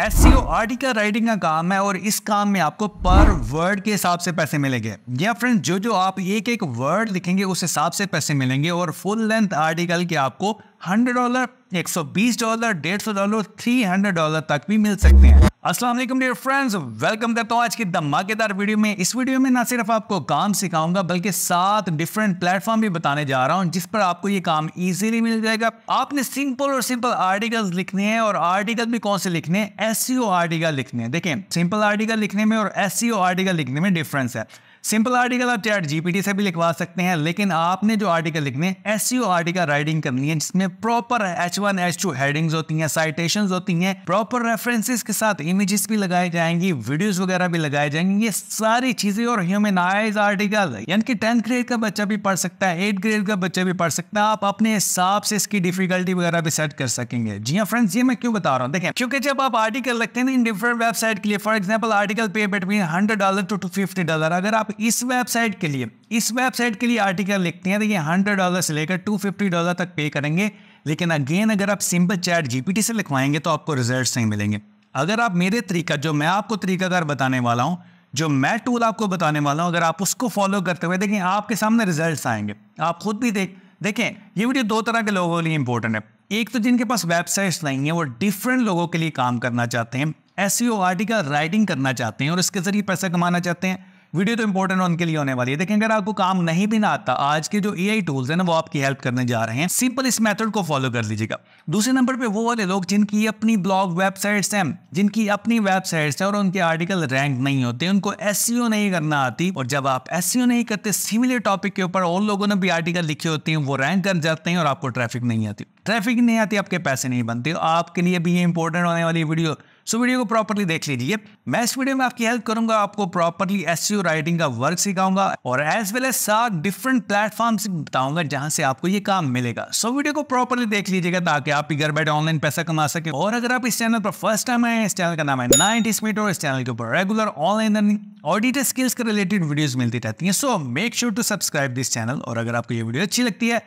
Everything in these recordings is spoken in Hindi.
एस आर्टिकल राइटिंग का काम है और इस काम में आपको पर वर्ड के हिसाब से पैसे मिलेंगे या फ्रेंड जो जो आप एक एक वर्ड लिखेंगे उस हिसाब से पैसे मिलेंगे और फुल लेंथ आर्टिकल के आपको hundred dollar 120 dollar 150 dollar 300 dollar तक भी मिल सकते हैं वालेकुम डियर फ्रेंड्स वेलकम करता हूँ आज की धमाकेदार वीडियो में इस वीडियो में ना सिर्फ आपको काम सिखाऊंगा बल्कि सात डिफरेंट प्लेटफॉर्म भी बताने जा रहा हूँ जिस पर आपको ये काम इजीली मिल जाएगा आपने सिंपल और सिंपल आर्टिकल्स लिखने हैं और आर्टिकल भी कौन से लिखने हैं एस आर्टिकल e लिखने हैं देखें सिंपल आर्टिकल लिखने में और एस आर्टिकल e लिखने में डिफरेंस है सिंपल आर्टिकल आप चैट जीपीटी से भी लिखवा सकते हैं लेकिन आपने जो आर्टिकल लिखने एस आर्टिकल राइटिंग करनी है जिसमें proper H one H two headings होती हैं साइटेशन होती हैं प्रॉपर रेफरेंसेस के साथ इमेजेस भी लगाए जाएंगी वीडियोस वगैरह भी लगाए जाएंगे ये सारी चीजें और ह्यूमेनाइज आर्टिकल यानी कि टेंथ ग्रेड का बच्चा भी पढ़ सकता है एट ग्रेड का बच्चा भी पढ़ सकता है आप अपने हिसाब से इसकी डिफिकल्टी वगैरह भी सेट कर सकेंगे जी हाँ फ्रेंड्स ये मैं क्यों बता रहा हूँ देखें क्योंकि जब आप आर्टिकल लगते हैं इन डिफरेंट वेबसाइट के लिए फॉर एग्जाम्पल आर्टिकल पे between hundred dollar to two fifty dollar अगर आप इस वेबसाइट के लिए इस वेबसाइट के लिए आर्टिकल लिखते हैं तो ये हंड्रेड डॉलर से लेकर टू फिफ्टी डॉलर तक पे करेंगे लेकिन अगेन अगर आप सिंपल चैट जीपीटी से लिखवाएंगे तो आपको रिजल्ट नहीं मिलेंगे अगर आप मेरे तरीका जो मैं आपको तरीकाकार बताने वाला हूँ जो मैं टूल आपको बताने वाला हूँ अगर आप उसको फॉलो करते हुए देखें आपके सामने रिजल्ट आएंगे आप खुद भी देख देखें ये वीडियो दो तरह के लोगों के लिए इंपॉर्टेंट है एक तो जिनके पास वेबसाइट्स नहीं है वो डिफरेंट लोगों के लिए काम करना चाहते हैं एस आर्टिकल राइटिंग करना चाहते हैं और इसके ज़रिए पैसा कमाना चाहते हैं वीडियो तो इंपॉर्टेंट उनके लिए होने वाली है देखें अगर आपको काम नहीं भी ना आता आज के जो ए टूल्स है ना वो आपकी हेल्प करने जा रहे हैं सिंपल इस मेथड को फॉलो कर लीजिएगा दूसरे नंबर पे वो वाले लोग जिनकी अपनी ब्लॉग वेबसाइट्स हैं जिनकी अपनी वेबसाइट्स हैं और उनके आर्टिकल रैंक नहीं होते उनको एस e नहीं करना आती और जब आप एस e नहीं करते सिमिलर टॉपिक के ऊपर और लोगों ने भी आर्टिकल लिखे होते हैं वो रैंक कर जाते हैं और आपको ट्रैफिक नहीं आती ट्रैफिक नहीं आती आपके पैसे नहीं बनते आपके लिए भी ये इंपॉर्टेंट होने वाली वीडियो सो वीडियो को प्रॉपरली देख लीजिए मैं इस वीडियो में आपकी हेल्प करूंगा आपको प्रॉपरली एस राइटिंग का वर्क सिखाऊंगा और एज वेल एज सात डिफरेंट प्लेटफॉर्म बताऊंगा जहां से आपको ये काम मिलेगा सो so, वीडियो को प्रॉपरली देख लीजिएगा ताकि आप घर बैठे ऑनलाइन पैसा कमा सके और अगर आप इस चैनल पर फर्स्ट टाइम आए इस चैनल का नाम है नाइनटी स्मीट और इस चैनल के ऊपर रेगुलर ऑनलाइन अर्निंग और डिटेल स्किल्स के रिलेटेड वीडियोस मिलती रहती है so make sure to subscribe this channel और अगर आपको ये वीडियो अच्छी लगती है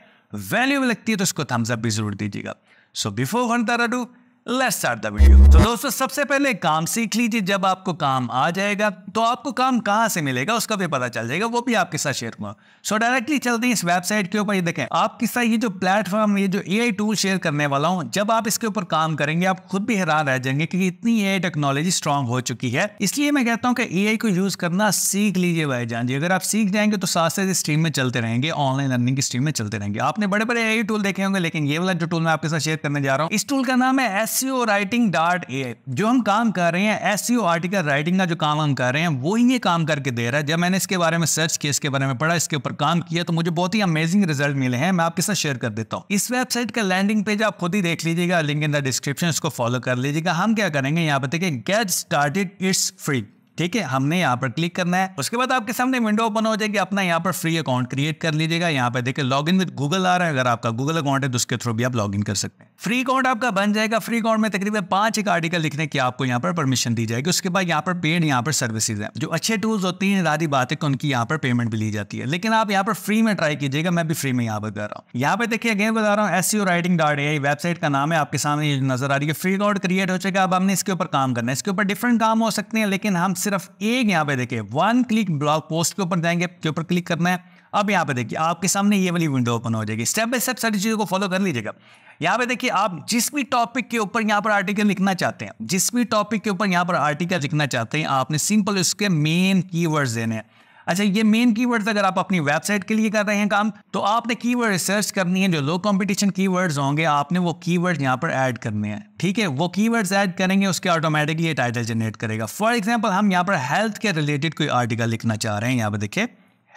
वैल्यू लगती है तो उसको थम्सअप भी जरूर दीजिएगा सो बिफोर वन तारा डू लेट्स स्टार्ट द वीडियो तो दोस्तों सबसे पहले काम सीख लीजिए जब आपको काम आ जाएगा तो आपको काम कहाँ से मिलेगा उसका भी पता चल जाएगा वो भी आपके साथ शेयर करूँगा सो डायरेक्टली चलते हैं इस वेबसाइट के ऊपर ये देखें आपके साथ ये जो प्लेटफॉर्म ये जो ए टूल शेयर करने वाला हूँ जब आप इसके ऊपर काम करेंगे आप खुद भी हैरान रह जाएंगे क्योंकि इतनी ए टेक्नोलॉजी स्ट्रांग हो चुकी है इसलिए मैं कहता हूँ कि ए को यूज़ करना सीख लीजिए भाई जान जी अगर आप सीख जाएंगे तो साथ साथ स्ट्रीम में चलते रहेंगे ऑनलाइन लर्निंग की स्ट्रीम में चलते रहेंगे आपने बड़े बड़े ए टूल देखे होंगे लेकिन ये वाला जो टूल मैं आपके साथ शेयर करने जा रहा हूँ इस टूल का नाम है SEO SEO writing dot AI जो हम काम कर रहे हैं एस आर्टिकल राइटिंग का जो काम हम कर रहे हैं वो ही ये काम करके दे रहा है जब मैंने इसके बारे में सर्च किया इसके बारे में पढ़ा इसके ऊपर काम किया तो मुझे बहुत ही अमेजिंग रिजल्ट मिले हैं मैं आपके साथ शेयर कर देता हूँ इस वेबसाइट का लैंडिंग पेज आप खुद ही देख लीजिएगा लिंक इन द डिस्क्रिप्शन इसको फॉलो कर लीजिएगा हम क्या करेंगे यहाँ पर देखिए गेट स्टार्टेड इट्स फ्री ठीक है हमने यहाँ पर क्लिक करना है उसके बाद आपके सामने विंडो ओपन हो जाएगी अपना यहाँ पर फ्री अकाउंट क्रिएट कर लीजिएगा यहाँ पर देखिए लॉग इन विद गूगल आ रहा है अगर आपका गूगल अकाउंट है तो उसके थ्रू भी आप लॉग इन कर सकते हैं फ्री अकाउंट आपका बन जाएगा फ्री अकाउंट में तकरीबन पांच एक आर्टिकल लिखने की आपको यहाँ पर परमिशन दी जाएगी उसके बाद यहाँ पर पेड यहाँ पर सर्विसेज है जो अच्छे टूल्स होती हैं बात है तो उनकी यहाँ पर पेमेंट भी ली जाती है लेकिन आप यहाँ पर फ्री में ट्राई कीजिएगा मैं भी फ्री में यहाँ बता रहा हूँ यहाँ पे देखिए अगेन बता रहा हूँ SEO writing dot AI website का नाम है आपके सामने नजर आ रही है फ्री अकाउंट क्रिएट हो चुका अब हमने इसके ऊपर काम करना है इसके ऊपर डिफरेंट काम हो सकते हैं लेकिन हम सिर्फ एक यहाँ पे देखिए वन क्लिक ब्लॉग पोस्ट के ऊपर जाएंगे के ऊपर क्लिक करना है अब यहाँ पे देखिए आपके सामने ये वाली विंडो ओपन हो जाएगी स्टेप बाय स्टेप सारी चीज़ों को फॉलो कर लीजिएगा यहाँ पे देखिए आप जिस भी टॉपिक के ऊपर यहाँ पर आर्टिकल लिखना चाहते हैं जिस भी टॉपिक के ऊपर यहाँ पर आर्टिकल लिखना चाहते हैं आपने सिंपल उसके मेन कीवर्ड्स देने हैं अच्छा ये मेन कीवर्ड्स अगर आप अपनी वेबसाइट के लिए कर रहे हैं काम तो आपने कीवर्ड रिसर्च करनी है जो लो कंपटीशन कीवर्ड्स होंगे आपने वो कीवर्ड यहाँ पर ऐड करने हैं ठीक है वो कीवर्ड्स ऐड करेंगे उसके ऑटोमेटिकली ये टाइटल जनरेट करेगा फॉर एग्जाम्पल हम यहाँ पर हेल्थ के रिलेटेड कोई आर्टिकल लिखना चाह रहे हैं यहाँ पर देखिए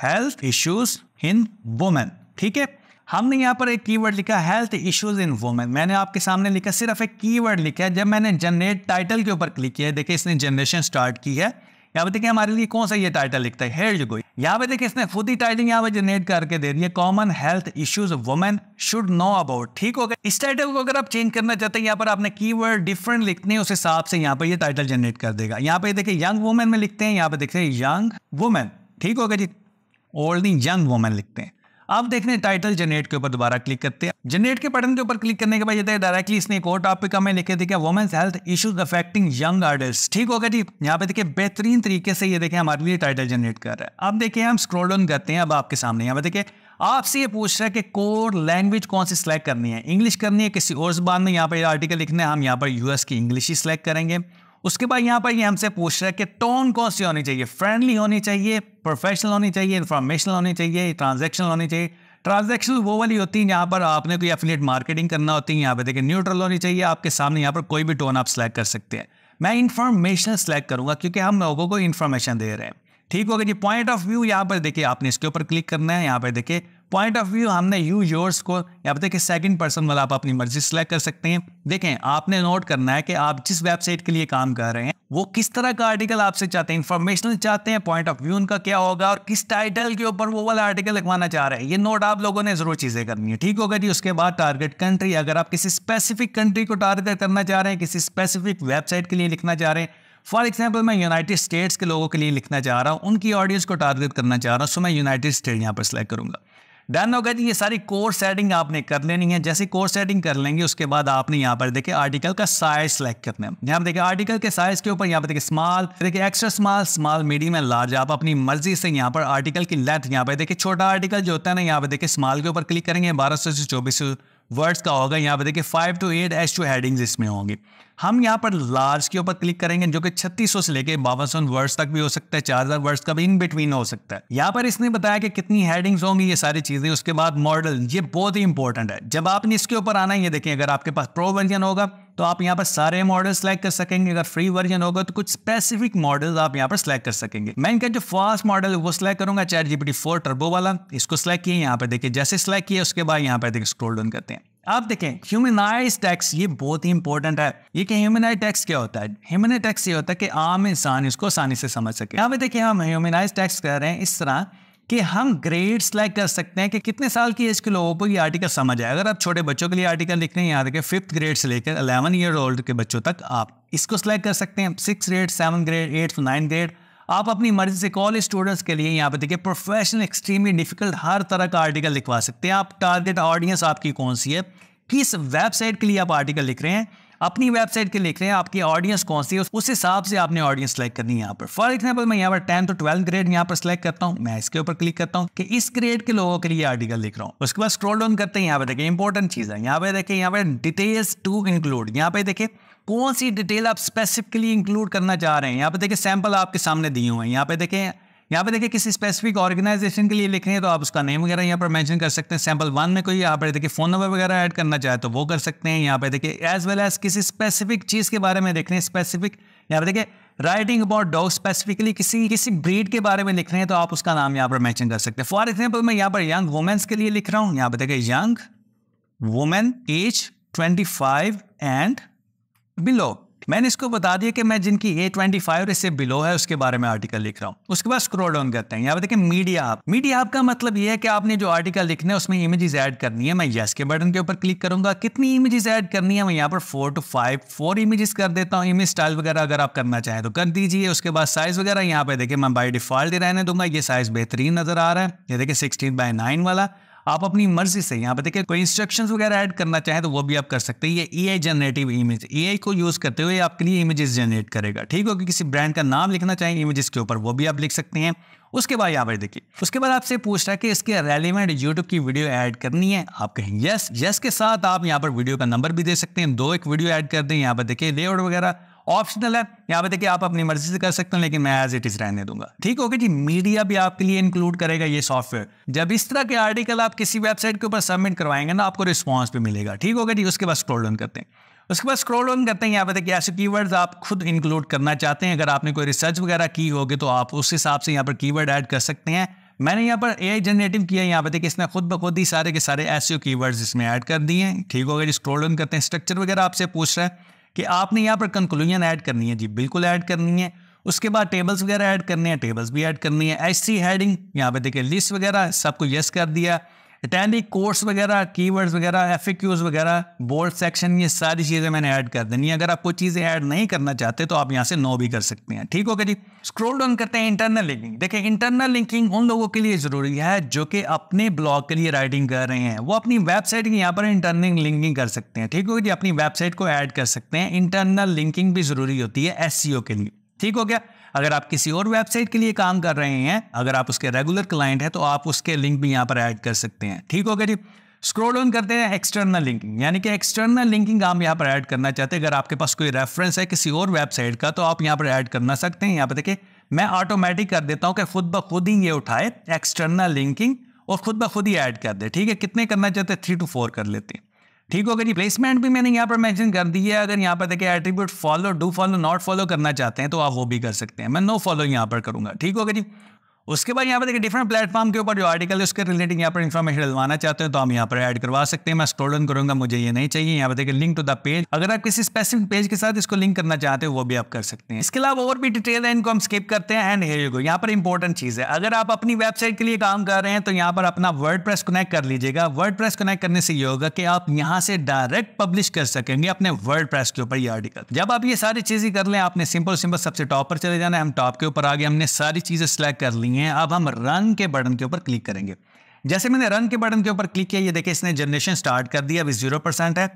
हेल्थ इश्यूज इन वुमेन ठीक है हमने यहाँ पर एक कीवर्ड लिखा हेल्थ इश्यूज इन वुमेन मैंने आपके सामने लिखा सिर्फ एक कीवर्ड लिखा है जब मैंने जनरेट टाइटल के ऊपर क्लिक किया है देखिए इसने जनरेशन स्टार्ट की है यहाँ पे देखिए हमारे लिए कौन सा ये टाइटल लिखता है हेयर गोई यहाँ पे देखिए इसने खुद ही टाइटल यहाँ पे जनरेट करके दे दी है common health issues women should know about ठीक हो गया इस टाइटल को अगर आप चेंज करना चाहते हैं यहाँ पर आपने की वर्ड डिफरेंट लिखने हैं उस हिसाब से यहाँ पर ये टाइटल जनरेट कर देगा यहाँ पे देखिए यंग वुमेन में लिखते हैं यहाँ पे देखते हैं यंग वुमेन ठीक हो गया जी ओल्ड यंग वुमेन लिखते हैं आप देखने टाइटल जनरेट के ऊपर दोबारा क्लिक करते हैं जनरेट के बटन के ऊपर क्लिक करने के बाद ये डायरेक्टली इसने एक और टॉपिक हमें लिखे थे क्या women's health issues affecting young artist ठीक होगा जी यहाँ पे देखिए बेहतरीन तरीके से ये देखें हमारे लिए टाइटल जनरेट कर रहा है अब देखिए हम स्क्रोल डाउन करते हैं अब आपके सामने यहाँ पे देखिए आपसे ये पूछ रहा है कि कोर लैंग्वेज कौन सी सिलेक्ट करनी है इंग्लिश करनी है किसी और जबान में यहाँ पर आर्टिकल लिखना है हम यहाँ पर यूएस की इंग्लिश ही सिलेक्ट करेंगे उसके बाद यहाँ पर ये हमसे पूछ रहा है कि टोन कौन सी होनी चाहिए फ्रेंडली होनी चाहिए प्रोफेशनल होनी चाहिए इन्फॉर्मेशनल होनी चाहिए ट्रांजेक्शनल होनी चाहिए ट्रांजेक्शनल वो वाली होती है यहाँ पर आपने कोई एफिलेट मार्केटिंग करना होती है यहाँ पर देखिए न्यूट्रल होनी चाहिए आपके सामने यहाँ पर कोई भी टोन आप सेलेक्ट कर सकते हैं मैं इन्फॉर्मेशन सेलेक्ट करूँगा क्योंकि हम लोगों को इन्फॉर्मेशन दे रहे हैं ठीक हो गया जी पॉइंट ऑफ व्यू यहाँ पर देखिए आपने इसके ऊपर क्लिक करना है यहाँ पर देखिए पॉइंट ऑफ व्यू हमने यू योर्स को या देखिए सेकंड पर्सन वाला आप अपनी मर्जी सेलेक्ट कर सकते हैं देखें आपने नोट करना है कि आप जिस वेबसाइट के लिए काम कर रहे हैं वो किस तरह का आर्टिकल आपसे चाहते हैं इन्फॉर्मेशनल चाहते हैं पॉइंट ऑफ व्यू उनका क्या होगा और किस टाइटल के ऊपर वो वाला आर्टिकल लिखवाना चाह रहे हैं ये नोट आप लोगों ने जरूर चीज़ें करनी है ठीक होगा जी उसके बाद टारगेट कंट्री अगर आप किसी स्पेसिफिक कंट्री को टारगेट करना चाह रहे हैं किसी स्पेसिफिक वेबसाइट के लिए लिखना चाह रहे हैं फॉर एग्जाम्पल मैं यूनाइटेड स्टेट्स के लोगों के लिए लिखना चाह रहा हूँ उनकी ऑडियंस को टारगेट करना चाह रहा हूँ सो मैं यूनाइटेड स्टेट यहाँ पर सेलेक्ट करूँगा डन हो गया जी ये सारी कोर सेटिंग आपने कर लेनी है जैसे कोर सेटिंग कर लेंगे उसके बाद आपने यहाँ पर देखिए आर्टिकल का साइज सेलेक्ट करना है यहाँ पर देखिए आर्टिकल के साइज के ऊपर यहाँ पर देखिए स्मॉल देखिए extra small small medium and large आप अपनी मर्जी से यहाँ पर आर्टिकल की लेंथ यहाँ पर देखिए छोटा आर्टिकल जो होता है ना यहाँ पर देखिए स्मॉल के ऊपर क्लिक करेंगे बारह से चौबीस वर्ड्स का होगा यहाँ पे देखिए five to eight H two headings इसमें होंगी हम यहाँ पर लार्ज के ऊपर क्लिक करेंगे जो कि 3600 से लेके बावन वर्ड्स तक भी हो सकता है 4000 वर्ड्स का भी इन बिटवीन हो सकता है यहाँ पर इसने बताया कि कितनी हेडिंग्स होंगी ये सारी चीजें उसके बाद मॉडल ये बहुत ही इंपॉर्टेंट है जब आपने इसके ऊपर आना ये देखें अगर आपके पास प्रो वर्जन होगा तो आप यहाँ पर सारे मॉडल सेलेक्ट कर सकेंगे अगर फ्री वर्जन होगा तो कुछ स्पेसिफिक मॉडल आप यहाँ पर सिलेक्ट कर सकेंगे मैं इनका जो फास्ट मॉडल है वो सिलेक्ट करूंगा चार जीपीटी फोर टर्बो वाला इसको सिलेक्ट किया यहाँ पर देखिए जैसे सिलेक्ट किया उसके बाद यहाँ पर देखिए स्क्रोल डाउन करते हैं आप देखें ह्यूमनाइज टैक्स ये बहुत ही इंपॉर्टेंट है ये कि ह्यूमनाइज टैक्स क्या होता है ह्यूमनाइज टैक्स ये होता है कि आम इंसान इसको आसानी से समझ सके यहाँ पे देखिए हम ह्यूमनाइज टैक्स कर रहे हैं इस तरह कि हम ग्रेड सेलेक्ट कर सकते हैं कि कितने साल की एज के लोगों को ये आर्टिकल समझ आए अगर आप छोटे बच्चों के लिए आर्टिकल लिख रहे हैं यहाँ देखें फिफ्थ ग्रेड से लेकर अलेवन ईयर ओल्ड के बच्चों तक आप इसको सिलेक्ट कर सकते हैं six grade seven grade eighth nine grade आप अपनी मर्जी से कॉलेज स्टूडेंट्स के लिए यहाँ पे देखिए प्रोफेशनल एक्सट्रीमली डिफिकल्ट हर तरह का आर्टिकल लिखवा सकते हैं आप टारगेट ऑडियंस आपकी कौन सी है किस वेबसाइट के लिए आप आर्टिकल लिख रहे हैं अपनी वेबसाइट के लिख रहे हैं आपकी ऑडियंस कौन सी है उस हिसाब से आपने ऑडियंस सेलेक्ट करनी है यहाँ पर फॉर एग्जाम्पल मैं यहाँ पर टेंथ और ट्वेल्थ ग्रेड यहाँ पर सेलेक्ट करता हूँ मैं इसके ऊपर क्लिक करता हूँ कि इस ग्रेड के लोगों के लिए आर्टिकल लिख रहा हूँ उसके बाद स्क्रॉल डाउन करते हैं यहाँ पर देखें इंपॉर्टेंट चीज है यहाँ पे देखें यहाँ पे डिटेल्स टू इंक्लूड यहाँ पे देखें कौन सी डिटेल आप स्पेसिफिकली इंक्लूड करना चाह रहे हैं यहाँ पे देखिए सैंपल आपके सामने दिए हुए हैं यहाँ पे देखें यहाँ पे देखिए किसी स्पेसिफिक ऑर्गेनाइजेशन के लिए लिख रहे हैं तो आप उसका नेम वगैरह यहाँ पर मेंशन कर सकते हैं सैंपल वन में कोई यहाँ पर देखिए फ़ोन नंबर वगैरह ऐड करना चाहे तो वो कर सकते हैं यहाँ पे देखिए एज वेल एज किसी स्पेसिफिक चीज़ के बारे में देख रहे हैं स्पेसिफिक यहाँ पर देखिए राइटिंग अबाउट डॉग स्पेसिफिकली किसी किसी ब्रीड के बारे में लिख रहे हैं तो आप उसका नाम यहाँ पर मैंशन कर सकते हैं फॉर एग्जाम्पल मैं यहाँ पर यंग वुमेंस के लिए लिख रहा हूँ यहाँ पर देखिए young women age twenty five and below मैंने इसको बता दिया कि मैं जिनकी ए ट्वेंटी फाइव और इससे बिलो है उसके बारे में आर्टिकल लिख रहा हूँ उसके बाद स्क्रोल डाउन करते हैं यहाँ पे देखें मीडिया आप मीडिया आप का मतलब यह है कि आपने जो आर्टिकल लिखना है उसमें इमेजेस ऐड करनी है मैं यस के बटन के ऊपर क्लिक करूंगा कितनी इमेजेस ऐड करनी है मैं यहाँ पर four to five four images कर देता हूँ इमेज स्टाइल वगैरह अगर आप करना चाहें तो कर दीजिए उसके बाद साइज वगैरह यहाँ पे देखिए मैं बाई डिफॉल्ट रहने दूंगा ये साइज बेहतरीन नजर आ रहा है ये देखिए सिक्सटीन बाय नाइन वाला आप अपनी मर्जी से यहाँ पे देखिए कोई इंस्ट्रक्शंस वगैरह ऐड करना चाहे तो वो भी आप कर सकते हैं ये ए जनरेटिव इमेज ए को यूज़ करते हुए आपके लिए इमेजेस जनरेट करेगा ठीक होगी किसी ब्रांड का नाम लिखना चाहें इमेजेस के ऊपर वो भी आप लिख सकते हैं उसके बाद यहाँ पर देखिए उसके बाद आपसे पूछ रहा है कि इसके रेलिवेंट यूट्यूब की वीडियो ऐड करनी है आप कहें यस यस के साथ आप यहाँ पर वीडियो का नंबर भी दे सकते हैं दो एक वीडियो ऐड कर दें यहाँ पर देखिए लेआउट वगैरह ऑप्शनल है यहाँ पे देखिए आप अपनी मर्जी से कर सकते हो लेकिन मैं एज इट इज रहने दूंगा ठीक होगा जी मीडिया भी आपके लिए इंक्लूड करेगा ये सॉफ्टवेयर जब इस तरह के आर्टिकल आप किसी वेबसाइट के ऊपर सबमिट करवाएंगे ना आपको रिस्पॉन्स भी मिलेगा ठीक होगा जी उसके बाद स्क्रोल डाउन करते हैं उसके बाद स्क्रॉल ऑन करते हैं यहाँ पे देखिए ऐसे कीवर्ड्स आप खुद इंक्लूड करना चाहते हैं अगर आपने कोई रिसर्च वगैरह की होगी तो आप उस हिसाब से यहाँ पर कीवर्ड ऐड कर सकते हैं मैंने यहाँ पर ए जनरेटिव किया यहाँ पे देखिए इसने खुद ब खुद ही सारे के सारे ऐसे कीवर्ड्स इसमें ऐड कर दिए हैं ठीक होगा जी स्क्रोल ऑन करते हैं स्ट्रक्चर वगैरह आपसे पूछ रहे हैं कि आपने यहाँ पर कंक्लूजन ऐड करनी है जी बिल्कुल ऐड करनी है उसके बाद टेबल्स वगैरह ऐड करने हैं टेबल्स भी ऐड करनी है ऐसी सी हेडिंग यहाँ पे देखिए लिस्ट वगैरह सबको यस कर दिया अटैनिक कोर्स वगैरह कीवर्ड्स वगैरह एफ वगैरह बोल्ड सेक्शन ये सारी चीज़ें मैंने ऐड कर देनी है अगर आप कोई चीज़ें ऐड नहीं करना चाहते तो आप यहाँ से नो भी कर सकते हैं ठीक होगा जी स्क्रोल डाउन करते हैं इंटरनल लिंकिंग देखिए इंटरनल लिंकिंग उन लोगों के लिए ज़रूरी है जो कि अपने ब्लॉग के लिए राइटिंग कर रहे हैं वो अपनी वेबसाइट की यहाँ पर इंटरनल लिंकिंग कर सकते हैं ठीक होगा जी अपनी वेबसाइट को ऐड कर सकते हैं इंटरनल लिंकिंग भी ज़रूरी होती है एस e के लिए ठीक हो गया अगर आप किसी और वेबसाइट के लिए काम कर रहे हैं अगर आप उसके रेगुलर क्लाइंट हैं तो आप उसके लिंक भी यहाँ पर ऐड कर सकते हैं ठीक हो गया जी स्क्रोल ऑन करते हैं एक्सटर्नल लिंकिंग यानी कि एक्सटर्नल लिंकिंग आप यहाँ पर ऐड करना चाहते हैं अगर आपके पास कोई रेफरेंस है किसी और वेबसाइट का तो आप यहाँ पर ऐड करना सकते हैं यहाँ पर देखिए मैं ऑटोमेटिक कर देता हूँ कि खुद ब खुद ही ये उठाए एक्सटर्नल लिंकिंग और खुद ब खुद ही ऐड कर दे ठीक है कितने करना चाहते हैं थ्री टू फोर कर लेते हैं ठीक होगा जी प्लेसमेंट भी मैंने यहाँ पर मेंशन कर दी है अगर यहाँ पर देखिए attribute follow do follow not follow करना चाहते हैं तो आप वो भी कर सकते हैं मैं नो फॉलो यहाँ पर करूँगा ठीक होगा जी उसके बाद यहाँ पर देखिए डिफरेंट प्लेटफॉर्म के ऊपर जो आर्टिकल है उसके रिलेटिंग यहाँ पर इन्फॉर्मेशन डलवाना चाहते हैं तो हम यहाँ पर ऐड करवा सकते हैं मैं स्क्रोल डाउन करूंगा मुझे ये नहीं चाहिए यहाँ पर देखिए लिंक टू द पेज अगर आप किसी स्पेसिफिक पेज के साथ इसको लिंक करना चाहते हो वो भी आप कर सकते हैं इसके अलावा और भी डिटेल है इनको हम स्किप करते हैं एंड हेयर गो यहाँ पर इंपॉर्टेंट चीज है अगर आप अपनी वेबसाइट के लिए काम कर रहे हैं तो यहाँ पर अपना वर्ड प्रेस कनेक्ट कर लीजिएगा वर्ड प्रेस कनेक्ट करने से ये होगा कि आप यहाँ से डायरेक्ट पब्लिश कर सकेंगे अपने वर्ड प्रेस के ऊपर ये आर्टिकल जब आप ये सारी चीजें कर लें आपने सिंपल सिंपल सबसे टॉप पर चले जाना है हम टॉप के ऊपर आगे हमने सारी चीजें सेलेक्ट कर ली नहीं है अब हम रन के बटन के ऊपर क्लिक करेंगे जैसे मैंने रन के बटन के ऊपर क्लिक किया ये देखिए इसने जनरेशन स्टार्ट कर दिया अभी जीरो परसेंट है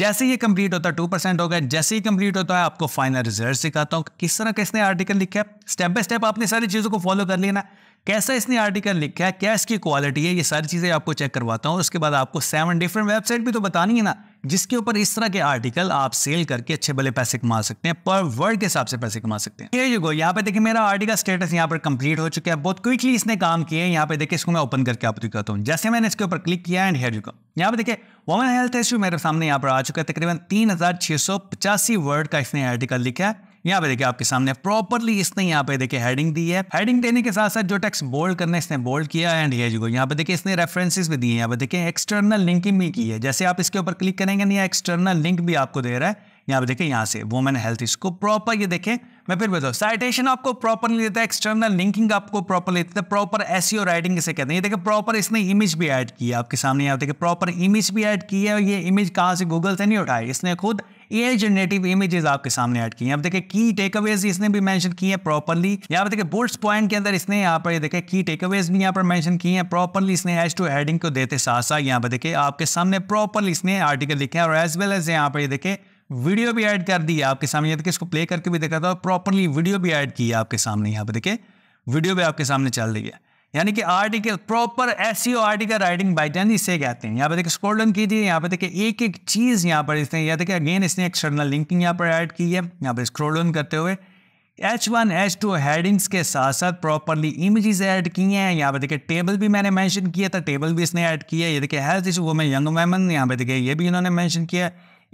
जैसे ये कंप्लीट होता है टू परसेंट होगा जैसे ही कंप्लीट होता है आपको फाइनल रिजल्ट सिखाता हूँ किस तरह किसने आर्टिकल लिखा है स्टेप बाय स्टेप आपने सारी चीज़ों को फॉलो कर लेना कैसा इसने आर्टिकल लिखा है क्या इसकी क्वालिटी है ये सारी चीज़ें आपको चेक करवाता हूँ उसके बाद आपको सेवन डिफरेंट वेबसाइट भी तो बतानी है ना जिसके ऊपर इस तरह के आर्टिकल आप सेल करके अच्छे भले पैसे कमा सकते हैं पर वर्ड के हिसाब से पैसे कमा सकते हैं ये गो यहाँ पे देखिए मेरा आर्टिकल स्टेटस यहाँ पर कंप्लीट हो चुका है बहुत क्विकली इसने काम किए यहाँ पे देखिए इसको मैं ओपन करके आपको दिखाता हूँ जैसे मैंने इसके ऊपर क्लिक किया एंड हेयर यू गो यहाँ पे देखिए वुमन हेल्थ इश्यू मेरे सामने यहाँ पर आ चुका है तकरीबन तीन वर्ड का इसने आर्टिकल लिखा है यहाँ पे देखिए आपके सामने प्रॉपरली इसने यहाँ पे देखिए हेडिंग दी है हेडिंग देने के साथ साथ जो टेक्स बोल्ड करने इसने बोल्ड किया एंड ये जो यहाँ पे देखिए इसने रेफरेंसेस भी दिए यहाँ पे देखिए एक्सटर्नल लिंकिंग भी की है जैसे आप इसके ऊपर क्लिक करेंगे नहीं एक्सटर्नल लिंक भी आपको दे रहा है यहाँ पे देखें यहाँ से वुमेन हेल्थ इसको प्रॉपर ये देखें मैं फिर बताऊँ साइटेशन आपको प्रॉपर नहीं देता एक्सटर्नल लिंकिंग आपको प्रॉपर लेते हैं प्रॉपर एस राइटिंग इसे कहते हैं ये देखे प्रॉपर इसने इमेज भी ऐड की है आपके सामने यहाँ देखे प्रॉपर इमेज भी ऐड की है और ये इमेज कहाँ से गूगल से नहीं उठाई इसने खुद ए जनरेटिव इमेजेस आपके सामने ऐड की हैं अब देखिए की टेकअवेज इसने भी मेंशन किए हैं प्रॉपरली यहाँ पर देखिए बुल्स पॉइंट के अंदर इसने यहाँ पर देखे की टेकअवेज भी यहाँ पर मैंशन किए हैं प्रॉपरली इसने एच टू हेडिंग को देते साथ साथ यहाँ पर देखिए आपके सामने प्रॉपरली इसने आर्टिकल लिखे और एज वेल एज यहाँ पर देखे वीडियो भी ऐड कर दी है आपके सामने देखिए इसको प्ले करके भी देखा था और प्रॉपरली वीडियो भी ऐड की है आपके सामने यहाँ पर देखिए वीडियो भी आपके सामने चल रही है यानी कि article proper SEO article writing by chance इसे कहते हैं यहाँ पे देखिए स्कोल्डन की कीजिए यहाँ पे देखिए एक एक चीज़ यहाँ पर इसने या देखिए अगेन इसने एक्सटर्नल लिंकिंग यहाँ पर ऐड की है यहाँ पर स्क्रॉल करते हुए H one H two headings के साथ साथ प्रॉपरली इमेजेस ऐड किए हैं यहाँ पर देखिए टेबल भी मैंने मैंशन किया था टेबल भी इसने ऐड किया है ये देखिए हेल्थ इशू वो मैं यंग वैमन यहाँ पे देखिए ये भी इन्होंने मैंशन किया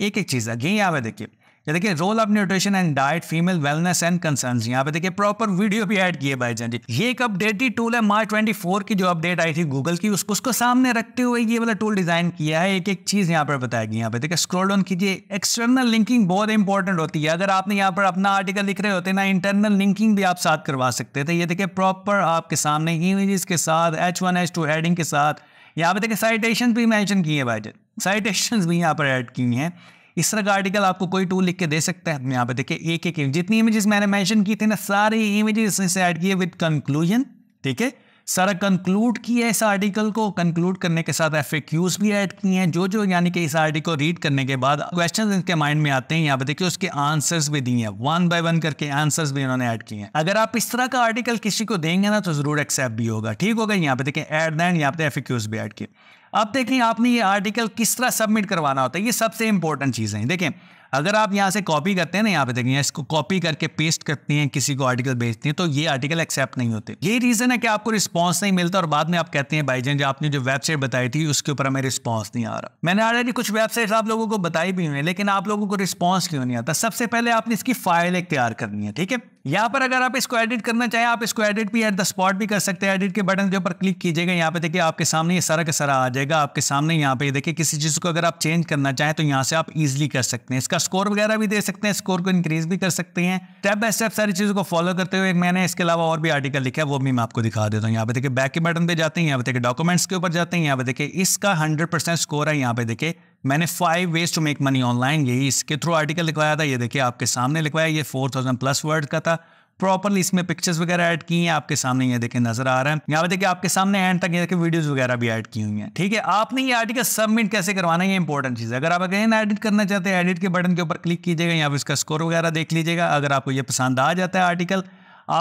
एक एक चीज़ अगेन यहाँ पे देखिए ये देखिए role of nutrition and diet female wellness and concern यहाँ पे देखिए प्रॉपर वीडियो भी ऐड किए जान जी ये एक अपडेटी टूल है मार्च 24 की जो अपडेट आई थी गूगल की उसको उसको सामने रखते हुए ये वाला टूल डिजाइन किया है एक एक चीज यहाँ पर बताएगी यहाँ पे देखिए स्क्रोल डाउन कीजिए एक्सटर्नल लिंकिंग बहुत इंपॉर्टेंट होती है अगर आपने यहाँ पर अपना आर्टिकल लिख रहे होते ना इंटरनल लिंकिंग भी आप साथ करवा सकते थे ये देखिए प्रॉपर आपके सामने इमेजेस के साथ H one H two heading के साथ यहाँ पे देखिए साइटेशन भी मैंशन किए भाईजान साइटेशन भी यहाँ पर एड की हैं इस तरह का आर्टिकल आपको कोई टूल लिख के दे सकता है यहाँ पे देखिए एक एक जितनी इमेजेस मैंने मेंशन की थी ना सारी इमेजेस इससे ऐड किए विद कंक्लूजन ठीक है सारा कंक्लूड किया इस आर्टिकल को कंक्लूड करने के साथ एफ भी ऐड किए हैं जो जो यानी कि इस आर्टिकल को रीड करने के बाद क्वेश्चंस इनके माइंड में आते हैं यहाँ पे देखिए उसके आंसर्स भी दिए हैं वन बाय वन करके आंसर्स भी इन्होंने ऐड किए हैं अगर आप इस तरह का आर्टिकल किसी को देंगे ना तो जरूर एक्सेप्ट भी होगा ठीक होगा यहाँ पे देखिए एड दैन यहाँ पे एफ भी एड किए अब देखें आपने ये आर्टिकल किस तरह सबमिट करवाना होता है ये सबसे इंपॉर्टेंट चीज़ें देखें अगर आप यहाँ से कॉपी करते हैं ना यहाँ पे देखिए इसको कॉपी करके पेस्ट करती हैं किसी को आर्टिकल भेजती हैं तो ये आर्टिकल एक्सेप्ट नहीं होते ये रीजन है कि आपको रिस्पॉन्स नहीं मिलता और बाद में आप कहते हैं जान जो आपने जो वेबसाइट बताई थी उसके ऊपर हमें रिस्पॉन्स नहीं आ रहा मैंने ऑलरेडी कुछ वेबसाइट आप लोगों को बताई भी हुई है लेकिन आप लोगों को रिस्पॉन्स क्यों नहीं आता सबसे पहले आपने इसकी फाइल एक तैयार करनी है ठीक है यहाँ पर अगर आप इसको एडिट करना चाहें आप इसको एडिट भी एट द स्पॉट भी कर सकते हैं एडिट के बटन के ऊपर क्लिक कीजिएगा यहाँ पे देखिए आपके सामने ये सारा का सारा आ जाएगा आपके सामने यहाँ पे देखिए किसी चीज़ को अगर आप चेंज करना चाहें तो यहाँ से आप इजिली कर सकते हैं इसका स्कोर वगैरह भी दे सकते हैं स्कोर को इंक्रीज भी कर सकते हैं स्टेप बाय स्टेप सारी चीज़ों को फॉलो करते हुए मैंने इसके अलावा और भी आर्टिकल लिखा है वो भी मैं आपको दिखा देता हूँ यहाँ पे देखिए बैक के बटन पे जाते हैं यहाँ पे देखिए डॉक्यूमेंट्स के ऊपर जाते हैं यहाँ पे देखिए इसका हंड्रेड स्कोर है यहाँ पे देखिए मैंने five ways to make money online यही इसके थ्रू आर्टिकल लिखवाया था ये देखिए आपके सामने लिखवाया ये फोर प्लस वर्ड का था प्रॉपरली इसमें पिक्चर्स वगैरह ऐड की हैं आपके सामने ये देखें नजर आ रहा है यहाँ पे देखिए आपके सामने एंड तक ये देखिए वीडियोस वगैरह भी ऐड की हुई हैं ठीक है आपने ये आर्टिकल सबमिट कैसे करवाना है ये इंपॉर्टेंट चीज़ है अगर आप अगेन एडिट करना चाहते हैं एडिट के बटन के ऊपर क्लिक कीजिएगा यहाँ पर इसका स्कोर वगैरह देख लीजिएगा अगर आपको ये पसंद आ जाता है आर्टिकल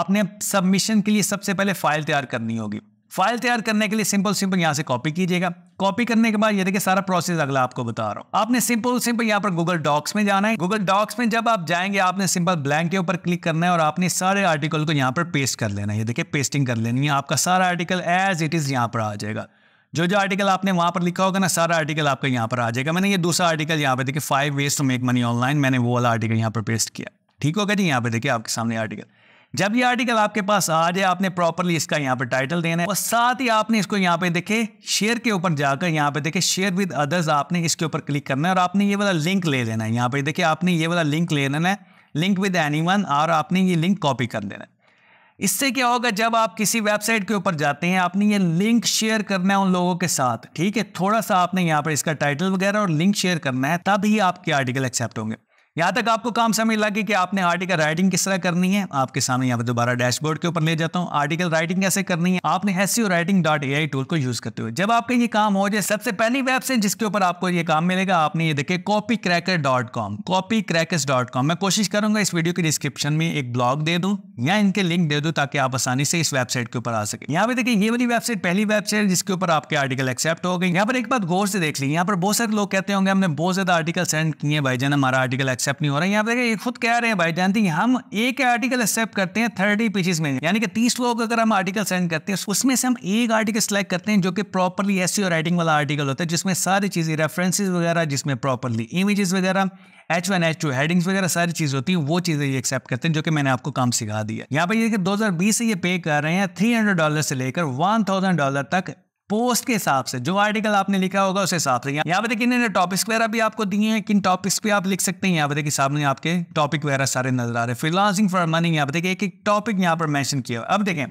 आपने सबमिशन के लिए सबसे पहले फाइल तैयार करनी होगी फाइल तैयार करने के लिए सिंपल सिंपल यहाँ से कॉपी कीजिएगा कॉपी करने के बाद ये देखिए सारा प्रोसेस अगला आपको बता रहा हूँ आपने सिंपल सिंपल यहाँ पर गूगल डॉक्स में जाना है गूगल डॉक्स में जब आप जाएंगे आपने सिंपल ब्लैंक के ऊपर क्लिक करना है और आपने सारे आर्टिकल को यहाँ पर पेस्ट कर लेना है ये देखिए पेस्टिंग कर लेनी है आपका सारा आर्टिकल एज इट इज यहाँ पर आ जाएगा जो जो आर्टिकल आपने वहाँ पर लिखा होगा ना सारा आर्टिकल आपका यहाँ पर आ जाएगा मैंने ये दूसरा आर्टिकल यहाँ पर देखिए five ways to make money online मैंने वो वाला आर्टिकल यहाँ पर पेस्ट किया ठीक होगा जी यहाँ पर देखिए आपके सामने आर्टिकल जब ये आर्टिकल आपके पास आ जाए आपने प्रॉपरली इसका यहाँ पे टाइटल देना है और साथ ही आपने इसको यहाँ पे देखे शेयर के ऊपर जाकर यहाँ पे देखे शेयर विद अदर्स आपने इसके ऊपर क्लिक करना है और आपने ये वाला लिंक ले लेना है यहाँ पे देखिए आपने ये वाला लिंक ले लेना है लिंक विद एनी और आपने ये लिंक कॉपी कर देना है इससे क्या होगा जब आप किसी वेबसाइट के ऊपर जाते हैं आपने ये लिंक शेयर करना है उन लोगों के साथ ठीक है थोड़ा सा आपने यहाँ पर इसका टाइटल वगैरह और लिंक शेयर करना है तब ही आपके आर्टिकल एक्सेप्ट होंगे यहाँ तक आपको काम समझ लगी कि आपने आर्टिकल राइटिंग किस तरह करनी है आपके सामने यहाँ पर दोबारा डैशबोर्ड के ऊपर ले जाता हूँ आर्टिकल राइटिंग कैसे करनी है आपने S writing dot A tool को यूज करते हुए जब आपके ये काम हो जाए सबसे पहली वेबसाइट जिसके ऊपर आपको ये काम मिलेगा आपने ये देखे copy cracker dot com copy crackers dot com मैं कोशिश करूंगा इस वीडियो के डिस्क्रिप्शन में एक ब्लॉग दे दूँ या इनके लिंक दे दूँ ताकि आप आसानी से इस वेबसाइट के ऊपर आ सके यहाँ पे देखिए ये वाली वेबसाइट पहली वेबसाइट जिसके ऊपर आपके आर्टिकल एक्सेप्ट हो गए यहाँ पर एक बात गौर से देख ली यहाँ पर बहुत सारे लोग कहते होंगे हमने बहुत ज्यादा आर्टिकल सेंड किए भाई जन हमारा आर्टिकल एक्सेप्ट नहीं हो रहा है यहाँ पे देखिए खुद कह रहे हैं भाई जानते हैं हम एक आर्टिकल एक्सेप्ट करते हैं थर्टी पेजेस में यानी कि तीस लोग अगर हम आर्टिकल सेंड करते हैं उसमें से हम एक आर्टिकल सेलेक्ट करते हैं जो कि प्रॉपरली एस राइटिंग वाला आर्टिकल होता है जिसमें सारी चीज़ें रेफरेंसेज वगैरह जिसमें प्रॉपरली इमेजेस वगैरह H one H two headings वगैरह सारी चीज होती है वो चीजें ये एक्सेप्ट करते हैं जो कि मैंने आपको काम सिखा दिया यहाँ पर ये कि 2020 से ये पे कर रहे हैं 300 डॉलर से लेकर 1000 डॉलर तक पोस्ट के हिसाब से जो आर्टिकल आपने लिखा होगा उस हिसाब से यहाँ पे देखिए इन्होंने टॉपिक्स वगैरह भी आपको दिए हैं किन टॉपिक्स पे आप लिख सकते हैं यहाँ पे देखिए सामने आपके टॉपिक वगैरह सारे नजर आ रहे हैं फिलसिंग फॉर मनी यहाँ पे देखिए एक एक टॉपिक यहाँ पर मैंशन किया अब देखें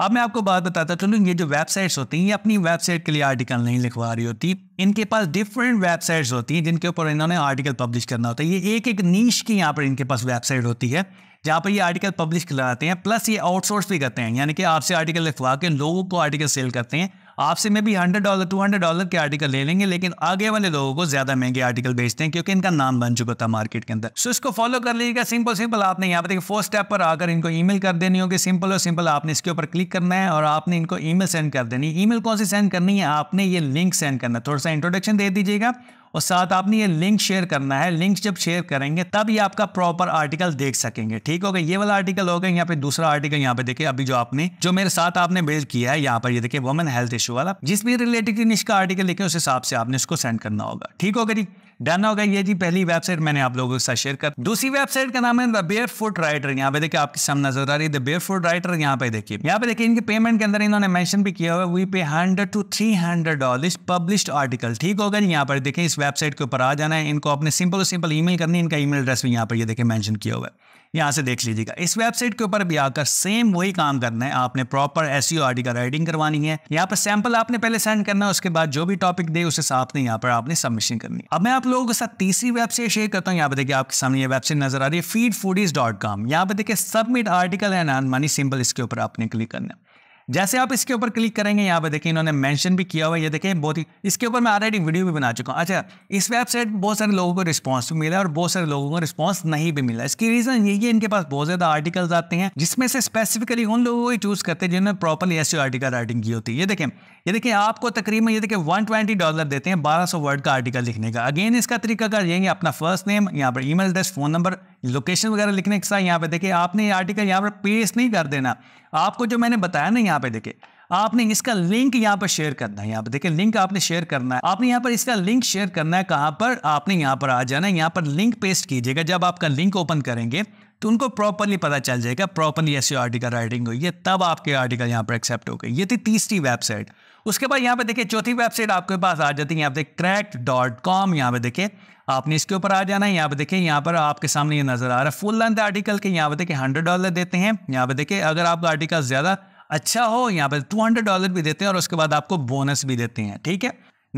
अब मैं आपको बात बताता चलूँ ये जो वेबसाइट्स होती हैं ये अपनी वेबसाइट के लिए आर्टिकल नहीं लिखवा रही होती इनके पास डिफरेंट वेबसाइट्स होती हैं जिनके ऊपर इन्होंने आर्टिकल पब्लिश करना होता है ये एक एक नीच की यहाँ पर इनके पास वेबसाइट होती है जहाँ पर ये आर्टिकल पब्लिश कराते हैं प्लस ये आउटसोर्स भी करते हैं यानी कि आपसे आर्टिकल लिखवा के लोगों को आर्टिकल सेल करते हैं आपसे में भी hundred dollar two hundred dollar के आर्टिकल ले लेंगे लेकिन आगे वाले लोगों को ज्यादा महंगे आर्टिकल बेचते हैं क्योंकि इनका नाम बन चुका था मार्केट के अंदर सो इसको फॉलो कर लीजिएगा सिंपल सिंपल आपने यहाँ पर देखिए फर्स्ट स्टेप पर आकर इनको ईमेल कर देनी होगी सिंपल और सिंपल आपने इसके ऊपर क्लिक करना है और आपने इनको ईमेल सेंड कर देनी ई मेल कौन सी सेंड करनी है आपने ये लिंक सेंड करना है थोड़ा सा इंट्रोडक्शन दे दीजिएगा और साथ आपने ये लिंक शेयर करना है लिंक जब शेयर करेंगे तब ये आपका प्रॉपर आर्टिकल देख सकेंगे ठीक हो गया ये वाला आर्टिकल हो गया यहाँ पे दूसरा आर्टिकल यहाँ पे देखिए अभी जो आपने जो मेरे साथ आपने बिल्ड किया है यहाँ पर ये देखिए वुमेन हेल्थ इशू वाला जिस भी रिलेटेड इसका का आर्टिकल लिखे उस हिसाब से आपने उसको सेंड करना होगा ठीक होगा जी डन होगा ये जी पहली वेबसाइट मैंने आप लोगों के साथ शेयर कर दूसरी वेबसाइट का नाम है द बेयर फुट राइटर यहाँ पे देखिए आपके सामने नजर आ रही है द बेयर फुट राइटर यहाँ पे देखिए यहाँ पे देखिए इनके पेमेंट के अंदर इन्होंने मैंशन भी किया हुआ we pay hundred to three hundred dollar publish article ठीक होगा यहाँ पर देखें इस वेबसाइट के ऊपर आ जाना है इनको अपने सिंपल और सिंपल ईमेल करनी इनका ईमेल एड्रेस भी यहाँ पर ये मैंशन किया हुआ है यहाँ से देख लीजिएगा इस वेबसाइट के ऊपर भी आकर सेम वही काम करना है आपने प्रॉपर एस e का राइटिंग करवानी है यहाँ पर सैंपल आपने पहले सेंड करना है उसके बाद जो भी टॉपिक दे उस हिसाब में यहाँ पर आपने सबमिशन करनी है अब मैं आप लोगों के साथ तीसरी वेबसाइट शेयर करता हूँ यहाँ पर देखिए आपके सामने ये वेबसाइट नजर आ रही है फीड फूडीज डॉट कॉम यहाँ पर देखिए submit article and money simple इसके ऊपर आपने क्लिक करना है जैसे आप इसके ऊपर क्लिक करेंगे यहाँ पे देखिए इन्होंने मेंशन भी किया हुआ है ये देखें बहुत ही इसके ऊपर मैं ऑलरेडी वीडियो भी बना चुका हूँ अच्छा इस वेबसाइट पर बहुत सारे लोगों को रिस्पॉन्स भी मिला और बहुत सारे लोगों को रिस्पॉन्स नहीं भी मिला इसकी रीज़न यही है इनके पास बहुत ज़्यादा आर्टिकल्स आते हैं जिसमें से स्पेसिफिकली उन लोगों को चूज़ करते हैं जिन्होंने प्रॉपरली ऐसी आर्टिकल राइटिंग की होती है ये देखें ये देखें आपको तकरीबन ये देखें वन ट्वेंटी डॉलर देते हैं बारह सौ वर्ड का आर्टिकल लिखने का अगेन इसका तरीका कर यही अपना फर्स्ट नेम यहाँ पर email address phone number location वगैरह लिखने के साथ यहाँ पे देखिए आपने आर्टिकल यहाँ पर पेस्ट नहीं कर देना आपको जो मैंने बताया ना यहाँ पे देखे आपने इसका लिंक यहाँ पर शेयर करना है यहाँ पर देखे लिंक आपने शेयर करना है आपने यहाँ पर इसका लिंक शेयर करना है कहाँ पर आपने यहाँ पर आ जाना है यहाँ पर लिंक पेस्ट कीजिएगा जब आपका लिंक ओपन करेंगे तो उनको प्रॉपरली पता चल जाएगा प्रॉपरली ऐसी आर्टिकल राइटिंग हुई है तब आपके आर्टिकल यहाँ पर एक्सेप्ट हो गए ये थी तीसरी वेबसाइट उसके बाद यहाँ पे देखिए चौथी वेबसाइट आपके पास आ जाती है यहाँ पे क्रैक डॉट कॉम यहाँ पे देखिए आपने इसके ऊपर आ जाना है यहाँ पे देखिए यहाँ पर आपके सामने ये नजर आ रहा है फुल लेंथ आर्टिकल के यहाँ पे देखिए हंड्रेड डॉलर देते हैं यहाँ पे देखिए अगर आपका आर्टिकल ज़्यादा अच्छा हो यहाँ पर टू हंड्रेड डॉलर भी देते हैं और उसके बाद आपको बोनस भी देते हैं ठीक है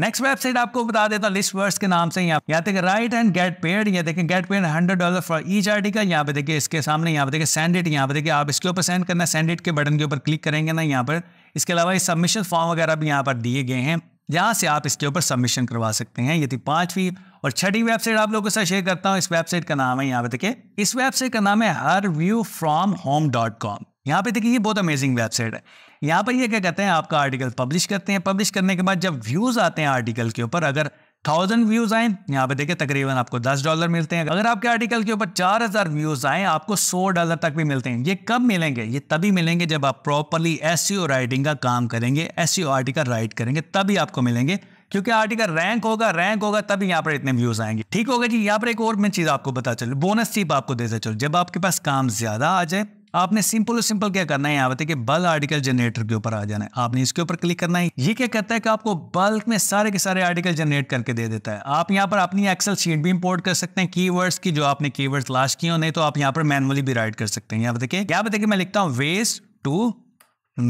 नेक्स्ट वेबसाइट आपको बता देता हूँ लिस्ट वर्ड्स के नाम से यहाँ यहाँ देखिए राइट एंड गेट पेड या देखें get paid hundred dollar for each article यहाँ पे देखिए इसके सामने यहाँ पे देखिए सेंड इट यहाँ पे देखिए आप इसके ऊपर सेंड करना सेंड इट के बटन के ऊपर क्लिक करेंगे ना यहाँ पर इसके अलावा सबमिशन फॉर्म वगैरह भी यहाँ पर दिए गए हैं यहाँ से आप इसके ऊपर सबमिशन करवा सकते हैं ये थी पांचवी और छठी वेबसाइट आप लोगों के साथ शेयर करता हूँ इस वेबसाइट का नाम है यहाँ पे देखिए इस वेबसाइट का नाम है her view from home dot com यहाँ पे देखिए ये बहुत अमेजिंग वेबसाइट है यहाँ पर ये क्या कहते हैं आपका आर्टिकल पब्लिश करते हैं पब्लिश करने के बाद जब व्यूज़ आते हैं आर्टिकल के ऊपर अगर थाउजेंड व्यूज़ आए यहाँ पे देखिए तकरीबन आपको दस डॉलर मिलते हैं अगर आपके आर्टिकल के ऊपर चार हज़ार व्यूज़ आए आपको सौ डॉलर तक भी मिलते हैं ये कब मिलेंगे ये तभी मिलेंगे जब आप प्रॉपरली एस राइटिंग का काम करेंगे एस आर्टिकल राइट करेंगे तभी आपको मिलेंगे क्योंकि आर्टिकल रैंक होगा रैंक होगा तभी यहाँ पर इतने व्यूज आएंगे ठीक होगा जी यहाँ पर एक और मैं चीज़ आपको बता चलू बोनस चीप आपको देते चलो जब आपके पास काम ज़्यादा आ जाए आपने सिंपल सिंपल क्या करना है यहाँ बताए कि बल आर्टिकल जनरेटर के ऊपर आ जाना है आपने इसके ऊपर क्लिक करना है ये क्या करता है कि आपको बल्क में सारे के सारे आर्टिकल जनरेट करके दे देता है आप यहाँ पर अपनी एक्सेल शीट भी इंपोर्ट कर सकते हैं की की जो आपने की वर्ड लास्ट किए हो नहीं तो आप यहाँ पर मैनुअली भी राइट कर सकते हैं यहाँ बताइए क्या बताइए कि मैं लिखता हूँ ways to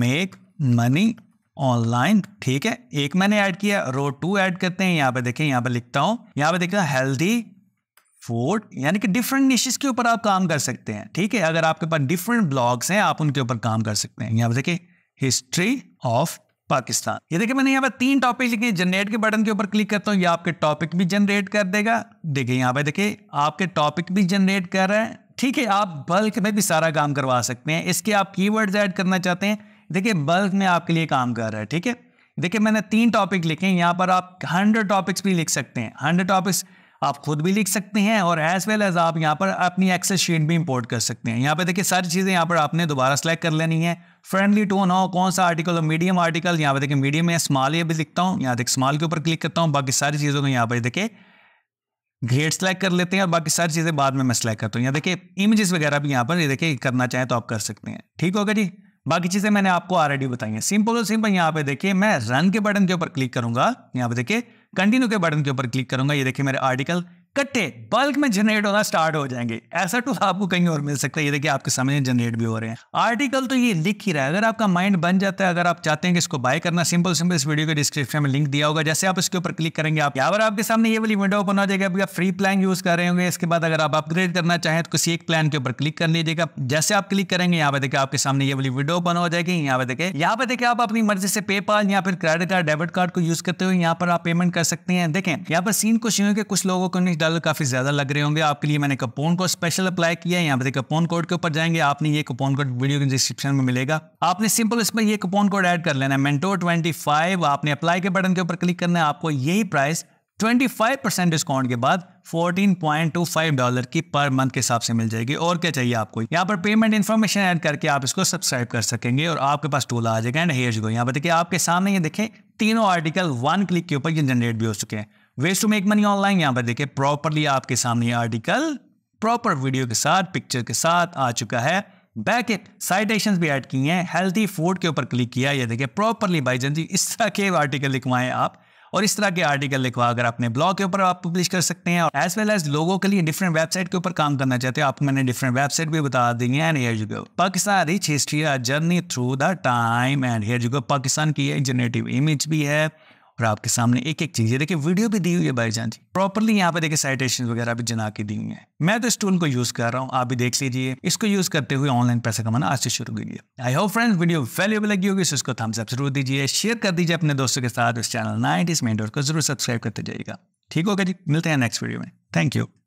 make money online ठीक है एक मैंने ऐड किया रो टू ऐड करते हैं यहाँ पे देखें यहाँ पे लिखता हूँ यहाँ पे देखा हेल्दी फोर यानी कि डिफरेंट निशेज के ऊपर आप काम कर सकते हैं ठीक है अगर आपके पास डिफरेंट ब्लॉग्स हैं आप उनके ऊपर काम कर सकते हैं यहाँ पर देखिए हिस्ट्री ऑफ पाकिस्तान ये देखिए मैंने यहाँ पर तीन टॉपिक लिखे जनरेट के बटन के ऊपर क्लिक करता हूँ ये आपके टॉपिक भी जनरेट कर देगा देखिए यहाँ पर देखिए आपके टॉपिक भी जनरेट कर रहा है ठीक है आप बल्क में भी सारा काम करवा सकते हैं इसके आप कीवर्ड्स ऐड करना चाहते हैं देखिए बल्क में आपके लिए काम कर रहा है ठीक है देखिए मैंने तीन टॉपिक लिखे हैं यहाँ पर आप हंड्रेड टॉपिक्स भी लिख सकते हैं हंड्रेड टॉपिक्स आप खुद भी लिख सकते हैं और एज वेल एज आप यहाँ पर अपनी एक्सेस शीट भी इंपोर्ट कर सकते हैं यहाँ पे देखिए सारी चीज़ें यहाँ पर आपने दोबारा सेलेक्ट कर लेनी है फ्रेंडली टोन हो कौन सा आर्टिकल हो मीडियम आर्टिकल यहाँ पे देखिए मीडियम में स्मॉल ये भी लिखता हूँ यहाँ देख स्मॉल के ऊपर क्लिक करता हूँ बाकी सारी चीज़ों को यहाँ पर देखिए घेट सेलेक्ट कर लेते हैं और बाकी सारी चीज़ें बाद में मैं सेलेक्ट करता हूँ यहाँ देखिए इमेजेस वगैरह भी यहाँ पर ये देखिए करना चाहें तो आप कर सकते हैं ठीक होगा जी बाकी चीज़ें मैंने आपको ऑलरेडी बताई हैं सिंपल और सिंपल यहाँ पे देखिए मैं रन के बटन के ऊपर क्लिक करूंगा यहाँ पे देखिए कंटिन्यू के बटन के ऊपर क्लिक करूंगा ये देखिए मेरे आर्टिकल कट्टे बल्क में जनरेट होना स्टार्ट हो जाएंगे ऐसा टूल आपको कहीं और मिल सकता है ये देखिए आपके सामने जनरेट भी हो रहे हैं आर्टिकल तो ये लिख ही रहा है अगर आपका माइंड बन जाता है अगर आप चाहते हैं कि इसको बाय करना सिंपल सिंपल इस वीडियो के डिस्क्रिप्शन में लिंक दिया होगा जैसे आप इसके ऊपर क्लिक करेंगे आप यहाँ पर आपके सामने ये वाली विंडो ओपन हो जाएगा अभी आप फ्री प्लान यूज कर रहे होंगे इसके बाद अगर आप अपग्रेड करना चाहें तो किसी एक प्लान के ऊपर क्लिक कर लीजिएगा जैसे आप क्लिक करेंगे यहाँ पे देखिए आपके सामने ये वाली विंडो ओपन हो जाएगी यहाँ पे देखिए यहाँ पे देखिए आप अपनी मर्जी से पेपाल या फिर क्रेडिट कार्ड डेबिट कार्ड को यूज करते हुए यहाँ पर आप पेमेंट कर सकते हैं देखें यहाँ पर सीन कुछ यूँ के कुछ लोगों को कल काफ़ी ज़्यादा लग रहे होंगे आपके लिए मैंने कपोन कोड स्पेशल अप्लाई किया है यहाँ पर कपोन कोड के ऊपर जाएंगे आपने ये कपोन कोड वीडियो के डिस्क्रिप्शन में मिलेगा आपने सिंपल इसमें ये कपोन कोड ऐड कर लेना है मेंटो ट्वेंटी फाइव आपने अप्लाई के बटन के ऊपर क्लिक करना है आपको यही प्राइस 25 परसेंट डिस्काउंट के बाद 14.25 डॉलर की पर मंथ के हिसाब से मिल जाएगी और क्या चाहिए आपको यहाँ पर पेमेंट इन्फॉर्मेशन ऐड करके आप इसको सब्सक्राइब कर सकेंगे और आपके पास टूल आ जाएगा एंड हेयर गो यहाँ पर देखिए आपके सामने ये देखें तीनों आर्टिकल वन क्लिक के ऊपर ये जनरेट भी हो चुके हैं ways to make money online यहाँ पर देखिए प्रॉपरली आपके सामने आर्टिकल प्रॉपर वीडियो के साथ पिक्चर के साथ आ चुका है बैक बैकेट साइटेशन भी ऐड किए हैं हेल्थी फूड के ऊपर क्लिक किया ये देखिए प्रॉपरली बाई जनजी इस तरह के आर्टिकल लिखवाएं आप और इस तरह के आर्टिकल लिखवा अगर अपने ब्लॉग के ऊपर आप पब्लिश कर सकते हैं एज वेल एज लोगों के लिए डिफरेंट वेबसाइट के ऊपर काम करना चाहते हैं आपको मैंने डिफरेंट वेबसाइट भी बता दी है एंड हेयर जुगो Pakistan rich history journey through the time and here जुगो पाकिस्तान की एक जनरेटिव इमेज भी है और आपके सामने एक एक चीज़ ये देखिए वीडियो भी दी हुई है भाईजान जी प्रॉपरली यहाँ पे देखिए साइटेशन वगैरह भी जना के दी हुई है मैं तो इस टूल को यूज़ कर रहा हूँ आप भी देख लीजिए इसको यूज़ करते हुए ऑनलाइन पैसा कमाना आज से शुरू कीजिए I hope friends video valuable लगी होगी इसको थम्स अप जरूर दीजिए शेयर कर दीजिए अपने दोस्तों के साथ इस चैनल नाइन इस को जरूर सब्सक्राइब करते जाइएगा ठीक होगा जी मिलते हैं नेक्स्ट वीडियो में थैंक यू